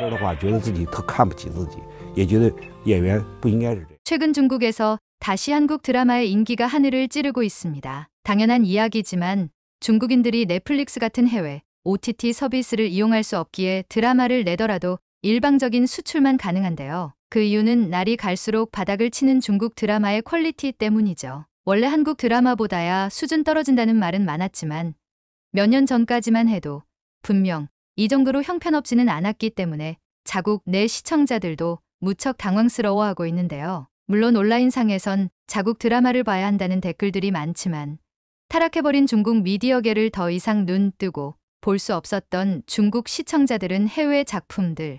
事的话，觉得自己特看不起自己，也觉得演员不应该是这样。 최근 중국에서 다시 한국 드라마의 인기가 하늘을 찌르고 있습니다. 당연한 이야기지만 중국인들이 넷플릭스 같은 해외 OTT 서비스를 이용할 수 없기에 드라마를 내더라도 일방적인 수출만 가능한데요. 그 이유는 날이 갈수록 바닥을 치는 중국 드라마의 퀄리티 때문이죠. 원래 한국 드라마보다야 수준 떨어진다는 말은 많았지만 몇 년 전까지만 해도 분명 이 정도로 형편없지는 않았기 때문에 자국 내 시청자들도 무척 당황스러워하고 있는데요. 물론 온라인상에선 자국 드라마를 봐야 한다는 댓글들이 많지만 타락해버린 중국 미디어계를 더 이상 눈 뜨고 볼 수 없었던 중국 시청자들은 해외 작품들,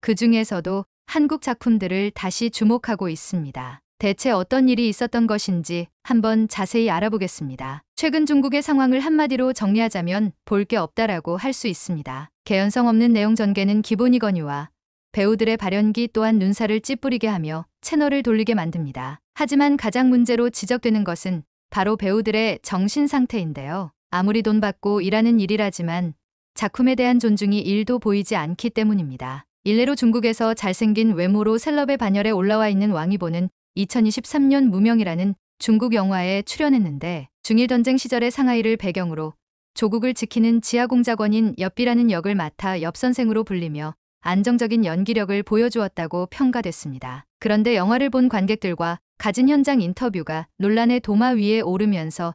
그 중에서도 한국 작품들을 다시 주목하고 있습니다. 대체 어떤 일이 있었던 것인지 한번 자세히 알아보겠습니다. 최근 중국의 상황을 한마디로 정리하자면 볼 게 없다라고 할 수 있습니다. 개연성 없는 내용 전개는 기본이거니와 배우들의 발연기 또한 눈살을 찌푸리게 하며 채널을 돌리게 만듭니다. 하지만 가장 문제로 지적되는 것은 바로 배우들의 정신 상태인데요. 아무리 돈 받고 일하는 일이라지만 작품에 대한 존중이 일도 보이지 않기 때문입니다. 일례로 중국에서 잘생긴 외모로 셀럽의 반열에 올라와 있는 왕이보는 2023년 무명이라는 중국 영화에 출연했는데 중일 전쟁 시절의 상하이를 배경으로 조국을 지키는 지하공작원인 엽비라는 역을 맡아 엽선생으로 불리며 안정적인 연기력을 보여주었다고 평가됐습니다. 그런데 영화를 본 관객들과 가진 현장 인터뷰가 논란의 도마 위에 오르면서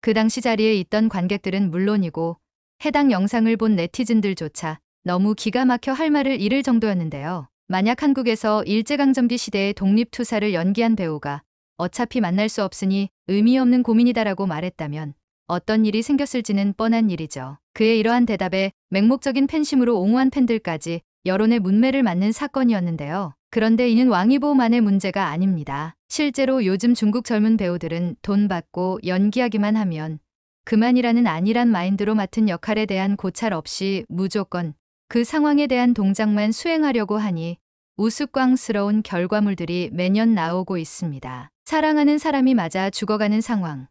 그 당시 자리에 있던 관객들은 물론이고 해당 영상을 본 네티즌들조차 너무 기가 막혀 할 말을 잃을 정도였는데요. 만약 한국에서 일제강점기 시대의 독립투사를 연기한 배우가 어차피 만날 수 없으니 의미 없는 고민이다라고 말했다면 어떤 일이 생겼을지는 뻔한 일이죠. 그의 이러한 대답에 맹목적인 팬심으로 옹호한 팬들까지 여론의 문매를 맞는 사건이었는데요. 그런데 이는 왕이보만의 문제가 아닙니다. 실제로 요즘 중국 젊은 배우들은 돈 받고 연기하기만 하면 그만이라는 아니란 마인드로 맡은 역할에 대한 고찰 없이 무조건 그 상황에 대한 동작만 수행하려고 하니 우스꽝스러운 결과물들이 매년 나오고 있습니다. 사랑하는 사람이 맞아 죽어가는 상황.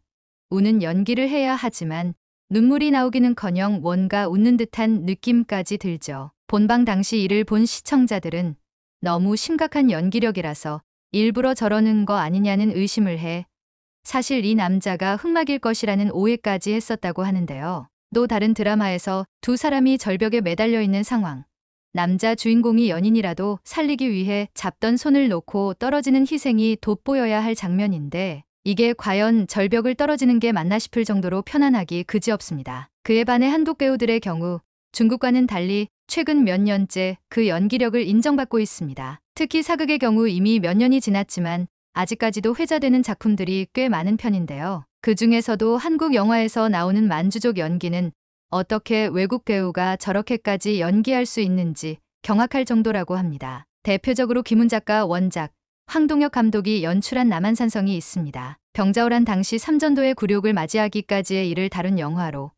우는 연기를 해야 하지만 눈물이 나오기는커녕 뭔가 웃는 듯한 느낌까지 들죠. 본방 당시 이를 본 시청자들은 너무 심각한 연기력이라서 일부러 저러는 거 아니냐는 의심을 해 사실 이 남자가 흑막일 것이라는 오해까지 했었다고 하는데요. 또 다른 드라마에서 두 사람이 절벽에 매달려 있는 상황. 남자 주인공이 연인이라도 살리기 위해 잡던 손을 놓고 떨어지는 희생이 돋보여야 할 장면인데 이게 과연 절벽을 떨어지는 게 맞나 싶을 정도로 편안하기 그지없습니다. 그에 반해 한국 배우들의 경우 중국과는 달리 최근 몇 년째 그 연기력을 인정받고 있습니다. 특히 사극의 경우 이미 몇 년이 지났지만 아직까지도 회자되는 작품들이 꽤 많은 편인데요. 그 중에서도 한국 영화에서 나오는 만주족 연기는 어떻게 외국 배우가 저렇게까지 연기할 수 있는지 경악할 정도라고 합니다. 대표적으로 김훈 작가 원작, 황동혁 감독이 연출한 남한산성이 있습니다. 병자호란 당시 삼전도의 굴욕을 맞이하기까지의 일을 다룬 영화로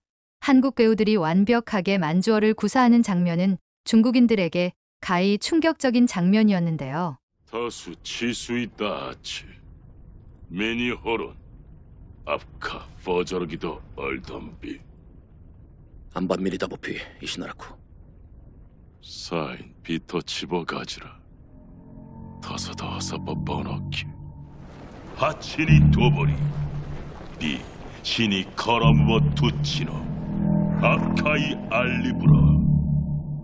한국 배우들이 완벽하게 만주어를 구사하는 장면은 중국인들에게 가히 충격적인 장면이었는데요. 다수 치수 있다치 매니 허론 앞카 퍼저르기도 얼덤비 안반밀이다 보피 이시나라쿠 사인 비터 집어 가지라 더서더서 뻗어넣기 하치니 도보리 비 신이 걸어무 두치노 아카이 알리브라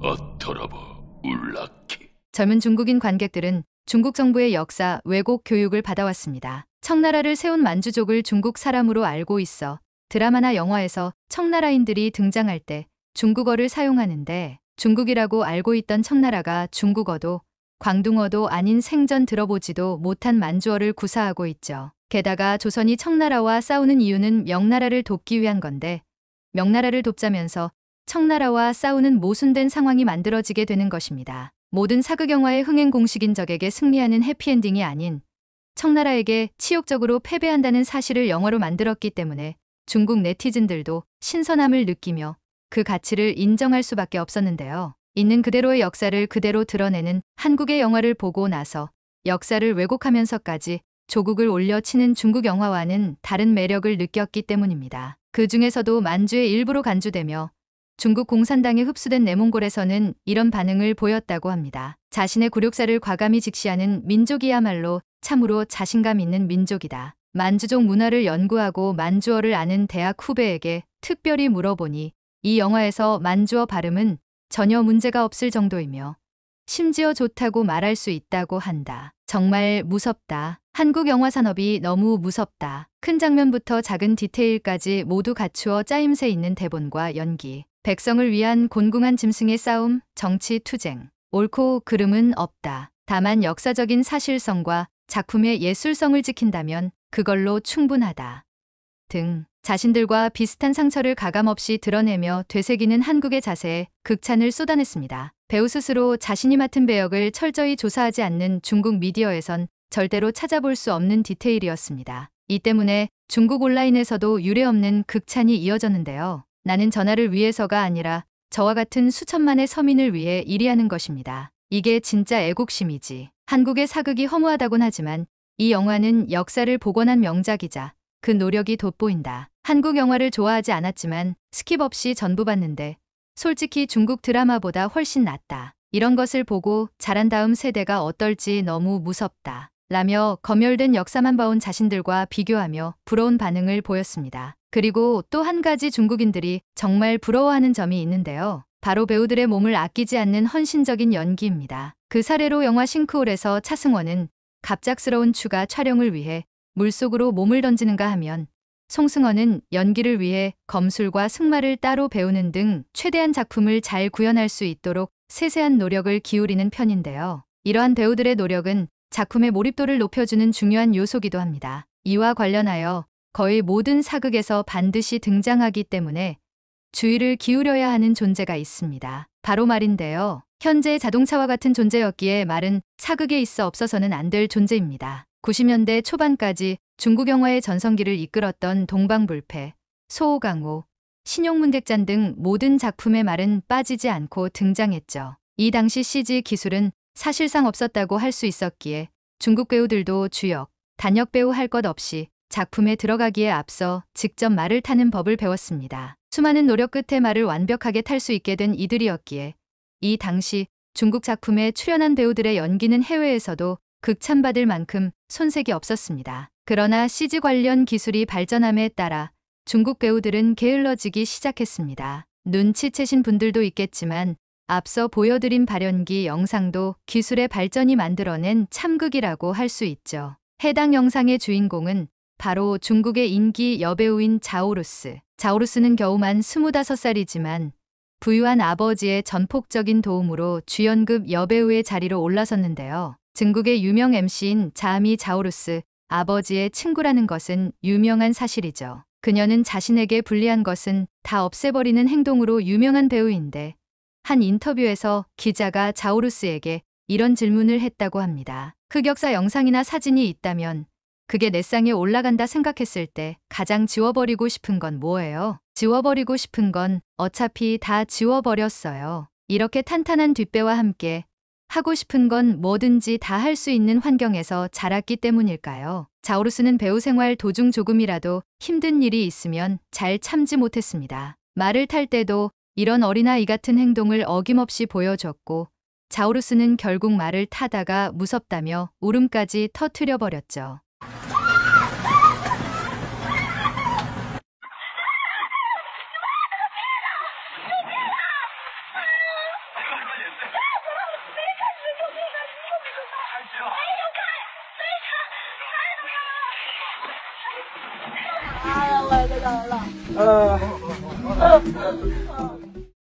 어터라바 울라키 젊은 중국인 관객들은 중국 정부의 역사, 왜곡 교육을 받아왔습니다. 청나라를 세운 만주족을 중국 사람으로 알고 있어 드라마나 영화에서 청나라인들이 등장할 때 중국어를 사용하는데 중국이라고 알고 있던 청나라가 중국어도 광둥어도 아닌 생전 들어보지도 못한 만주어를 구사하고 있죠. 게다가 조선이 청나라와 싸우는 이유는 명나라를 돕기 위한 건데 명나라를 돕자면서 청나라와 싸우는 모순된 상황이 만들어지게 되는 것입니다. 모든 사극영화의 흥행 공식인 적에게 승리하는 해피엔딩이 아닌 청나라에게 치욕적으로 패배한다는 사실을 영화로 만들었기 때문에 중국 네티즌들도 신선함을 느끼며 그 가치를 인정할 수밖에 없었는데요. 있는 그대로의 역사를 그대로 드러내는 한국의 영화를 보고 나서 역사를 왜곡하면서까지 조국을 올려치는 중국 영화와는 다른 매력을 느꼈기 때문입니다. 그 중에서도 만주의 일부로 간주되며 중국 공산당에 흡수된 내몽골에서는 이런 반응을 보였다고 합니다. 자신의 굴욕사를 과감히 직시하는 민족이야말로 참으로 자신감 있는 민족이다. 만주족 문화를 연구하고 만주어를 아는 대학 후배에게 특별히 물어보니 이 영화에서 만주어 발음은 전혀 문제가 없을 정도이며 심지어 좋다고 말할 수 있다고 한다. 정말 무섭다. 한국 영화 산업이 너무 무섭다. 큰 장면부터 작은 디테일까지 모두 갖추어 짜임새 있는 대본과 연기, 백성을 위한 곤궁한 짐승의 싸움, 정치 투쟁, 옳고 그름은 없다. 다만 역사적인 사실성과 작품의 예술성을 지킨다면 그걸로 충분하다. 등 자신들과 비슷한 상처를 가감없이 드러내며 되새기는 한국의 자세에 극찬을 쏟아냈습니다. 배우 스스로 자신이 맡은 배역을 철저히 조사하지 않는 중국 미디어에선 절대로 찾아볼 수 없는 디테일이었습니다. 이 때문에 중국 온라인에서도 유례없는 극찬이 이어졌는데요. 나는 전화를 위해서가 아니라 저와 같은 수천만의 서민을 위해 일이 하는 것입니다. 이게 진짜 애국심이지. 한국의 사극이 허무하다곤 하지만 이 영화는 역사를 복원한 명작이자 그 노력이 돋보인다. 한국 영화를 좋아하지 않았지만 스킵 없이 전부 봤는데 솔직히 중국 드라마보다 훨씬 낫다. 이런 것을 보고 자란 다음 세대가 어떨지 너무 무섭다. 라며 검열된 역사만 봐온 자신들과 비교하며 부러운 반응을 보였습니다. 그리고 또 한 가지 중국인들이 정말 부러워하는 점이 있는데요. 바로 배우들의 몸을 아끼지 않는 헌신적인 연기입니다. 그 사례로 영화 싱크홀에서 차승원은 갑작스러운 추가 촬영을 위해 물속으로 몸을 던지는가 하면 송승헌은 연기를 위해 검술과 승마를 따로 배우는 등 최대한 작품을 잘 구현할 수 있도록 세세한 노력을 기울이는 편인데요. 이러한 배우들의 노력은 작품의 몰입도를 높여주는 중요한 요소기도 합니다. 이와 관련하여 거의 모든 사극에서 반드시 등장하기 때문에 주의를 기울여야 하는 존재가 있습니다. 바로 말인데요. 현재 자동차와 같은 존재였기에 말은 사극에 있어 없어서는 안 될 존재입니다. 90년대 초반까지 중국 영화의 전성기를 이끌었던 동방불패, 소호강호, 신용문객잔 등 모든 작품의 말은 빠지지 않고 등장했죠. 이 당시 CG 기술은 사실상 없었다고 할 수 있었기에 중국 배우들도 주역, 단역 배우 할 것 없이 작품에 들어가기에 앞서 직접 말을 타는 법을 배웠습니다. 수많은 노력 끝에 말을 완벽하게 탈 수 있게 된 이들이었기에 이 당시 중국 작품에 출연한 배우들의 연기는 해외에서도 극찬받을 만큼 손색이 없었습니다. 그러나 CG 관련 기술이 발전함에 따라 중국 배우들은 게을러지기 시작했습니다. 눈치채신 분들도 있겠지만 앞서 보여드린 발연기 영상도 기술의 발전이 만들어낸 참극이라고 할 수 있죠. 해당 영상의 주인공은 바로 중국의 인기 여배우인 자오루스. 자오루스는 겨우만 25살이지만 부유한 아버지의 전폭적인 도움으로 주연급 여배우의 자리로 올라섰는데요. 중국의 유명 MC인 자미 자오루스 아버지의 친구라는 것은 유명한 사실이죠. 그녀는 자신에게 불리한 것은 다 없애버리는 행동으로 유명한 배우인데 한 인터뷰에서 기자가 자우루스에게 이런 질문을 했다고 합니다. 흑역사 영상이나 사진이 있다면 그게 내 쌍에 올라간다 생각했을 때 가장 지워버리고 싶은 건 뭐예요? 지워버리고 싶은 건 어차피 다 지워버렸어요. 이렇게 탄탄한 뒷배와 함께 하고 싶은 건 뭐든지 다 할 수 있는 환경에서 자랐기 때문일까요? 자우루스는 배우 생활 도중 조금이라도 힘든 일이 있으면 잘 참지 못했습니다. 말을 탈 때도 이런 어린아이 같은 행동을 어김없이 보여줬고 자우루스는 결국 말을 타다가 무섭다며 울음까지 터트려 버렸죠.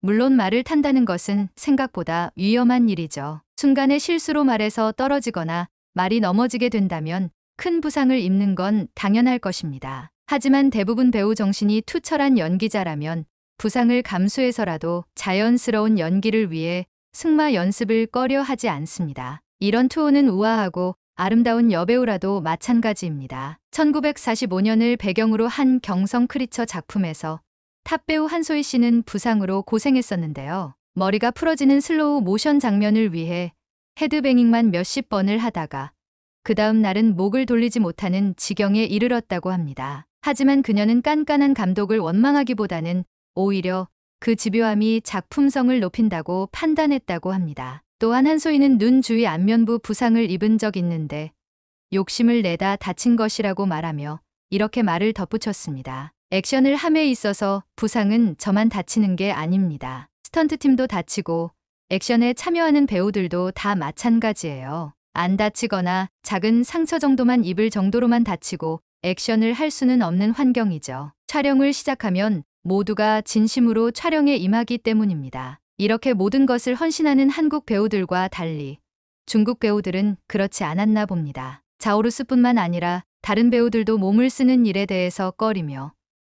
물론 말을 탄다는 것은 생각보다 위험한 일이죠. 순간에 실수로 말해서 떨어지거나 말이 넘어지게 된다면 큰 부상을 입는 건 당연할 것입니다. 하지만 대부분 배우 정신이 투철한 연기자라면 부상을 감수해서라도 자연스러운 연기를 위해 승마 연습을 꺼려 하지 않습니다. 이런 투호는 우아하고 아름다운 여배우라도 마찬가지입니다. 1945년을 배경으로 한 경성 크리처 작품에서 탑배우 한소희 씨는 부상으로 고생했었는데요. 머리가 풀어지는 슬로우 모션 장면을 위해 헤드뱅잉만 몇십 번을 하다가 그 다음 날은 목을 돌리지 못하는 지경에 이르렀다고 합니다. 하지만 그녀는 깐깐한 감독을 원망하기보다는 오히려 그 집요함이 작품성을 높인다고 판단했다고 합니다. 또한 한소희는 눈 주위 안면부 부상을 입은 적 있는데 욕심을 내다 다친 것이라고 말하며 이렇게 말을 덧붙였습니다. 액션을 함에 있어서 부상은 저만 다치는 게 아닙니다. 스턴트팀도 다치고 액션에 참여하는 배우들도 다 마찬가지예요. 안 다치거나 작은 상처 정도만 입을 정도로만 다치고 액션을 할 수는 없는 환경이죠. 촬영을 시작하면 모두가 진심으로 촬영에 임하기 때문입니다. 이렇게 모든 것을 헌신하는 한국 배우들과 달리 중국 배우들은 그렇지 않았나 봅니다. 자오루스뿐만 아니라 다른 배우들도 몸을 쓰는 일에 대해서 꺼리며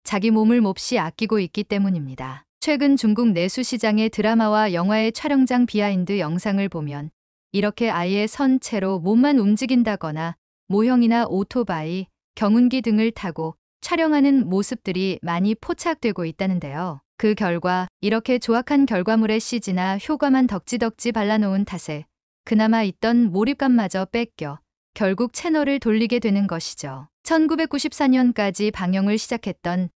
자기 몸을 몹시 아끼고 있기 때문입니다. 최근 중국 내수 시장의 드라마와 영화의 촬영장 비하인드 영상을 보면 이렇게 아예 선 채로 몸만 움직인다거나 모형이나 오토바이, 경운기 등을 타고 촬영하는 모습들이 많이 포착되고 있다는데요. 그 결과 이렇게 조악한 결과물의 CG나 효과만 덕지덕지 발라놓은 탓에 그나마 있던 몰입감마저 뺏겨 결국 채널을 돌리게 되는 것이죠. 1994년까지 방영을 시작했던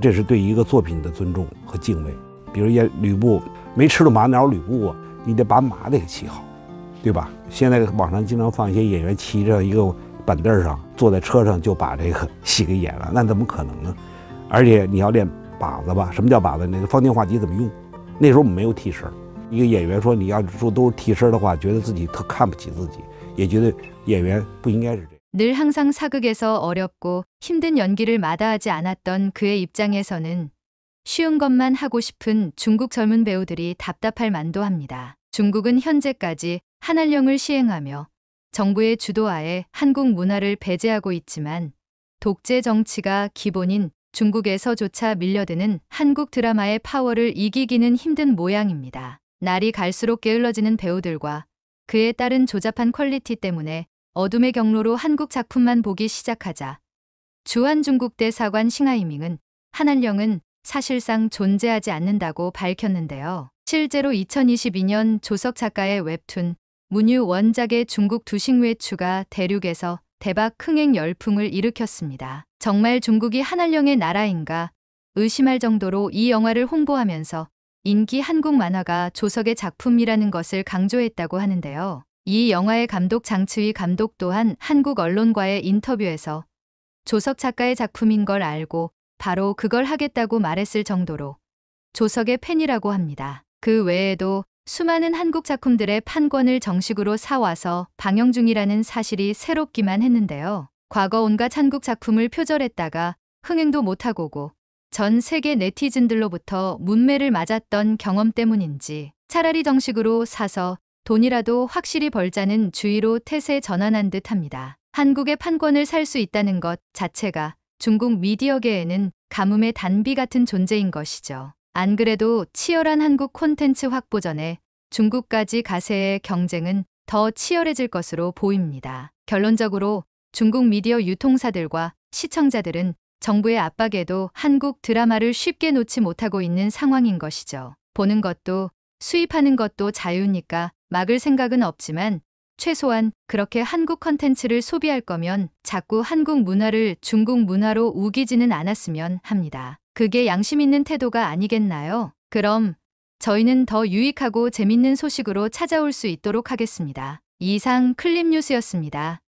这是对一个作品的尊重和敬畏。比如演吕布，没吃着马脑，吕布，啊，你得把马得给骑好，对吧？现在网上经常放一些演员骑着一个板凳上坐在车上就把这个戏给演了，那怎么可能呢？而且你要练把子吧？什么叫把子那个方天画戟怎么用？那时候我们没有替身。一个演员说你要说都是替身的话，觉得自己特看不起自己，也觉得演员不应该是这。样。늘 항상 사극에서 어렵고 힘든 연기를 마다하지 않았던 그의 입장에서는 쉬운 것만 하고 싶은 중국 젊은 배우들이 답답할 만도 합니다. 중국은 현재까지 한한령을 시행하며 정부의 주도하에 한국 문화를 배제하고 있지만 독재 정치가 기본인 중국에서조차 밀려드는 한국 드라마의 파워를 이기기는 힘든 모양입니다. 날이 갈수록 게을러지는 배우들과 그에 따른 조잡한 퀄리티 때문에 어둠의 경로로 한국 작품만 보기 시작하자 주한 중국대 사관 싱하이밍은 한한령은 사실상 존재하지 않는다고 밝혔는데요. 실제로 2022년 조석 작가의 웹툰 문유 원작의 중국 두식외추가 대륙에서 대박 흥행 열풍을 일으켰습니다. 정말 중국이 한한령의 나라인가 의심할 정도로 이 영화를 홍보하면서 인기 한국 만화가 조석의 작품이라는 것을 강조했다고 하는데요. 이 영화의 감독 장츠위 감독 또한 한국 언론과의 인터뷰에서 조석 작가의 작품인 걸 알고 바로 그걸 하겠다고 말했을 정도로 조석의 팬이라고 합니다. 그 외에도 수많은 한국 작품들의 판권을 정식으로 사와서 방영 중이라는 사실이 새롭기만 했는데요. 과거 온갖 한국 작품을 표절했다가 흥행도 못하고고 전 세계 네티즌들로부터 문매를 맞았던 경험 때문인지 차라리 정식으로 사서 돈이라도 확실히 벌자는 주의로 태세 전환한 듯 합니다. 한국의 판권을 살 수 있다는 것 자체가 중국 미디어계에는 가뭄의 단비 같은 존재인 것이죠. 안 그래도 치열한 한국 콘텐츠 확보 전에 중국까지 가세의 경쟁은 더 치열해질 것으로 보입니다. 결론적으로 중국 미디어 유통사들과 시청자들은 정부의 압박에도 한국 드라마를 쉽게 놓지 못하고 있는 상황인 것이죠. 보는 것도 수입하는 것도 자유니까 막을 생각은 없지만 최소한 그렇게 한국 컨텐츠를 소비할 거면 자꾸 한국 문화를 중국 문화로 우기지는 않았으면 합니다. 그게 양심 있는 태도가 아니겠나요? 그럼 저희는 더 유익하고 재밌는 소식으로 찾아올 수 있도록 하겠습니다. 이상 클립뉴스였습니다.